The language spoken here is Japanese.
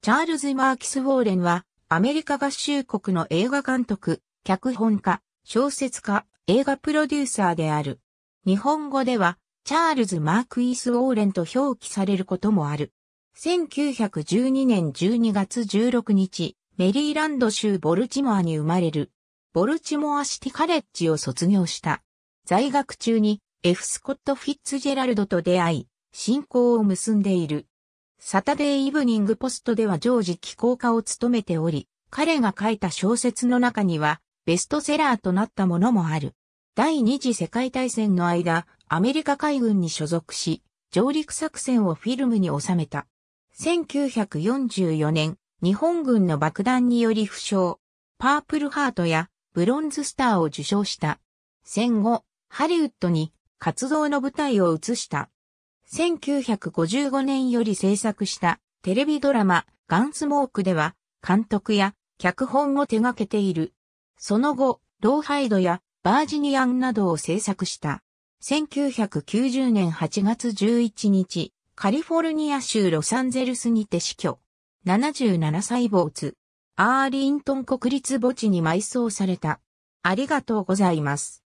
チャールズ・マーキス・ウォーレンは、アメリカ合衆国の映画監督、脚本家、小説家、映画プロデューサーである。日本語では、チャールズ・マーク・イース・ウォーレンと表記されることもある。1912年12月16日、メリーランド州ボルチモアに生まれる。ボルチモアシティカレッジを卒業した。在学中に F. スコット・フィッツジェラルドと出会い、信仰を結んでいる。サタデーイブニングポストでは常時寄稿家を務めており、彼が書いた小説の中には、ベストセラーとなったものもある。第二次世界大戦の間、アメリカ海軍に所属し、上陸作戦をフィルムに収めた。1944年、日本軍の爆弾により負傷、パープルハートやブロンズスターを受賞した。戦後、ハリウッドに活動の舞台を移した。1955年より制作したテレビドラマガンスモークでは監督や脚本を手掛けている。その後、ローハイドやバージニアンなどを制作した。1990年8月11日、カリフォルニア州ロサンゼルスにて死去。77歳没。アーリントン国立墓地に埋葬された。ありがとうございます。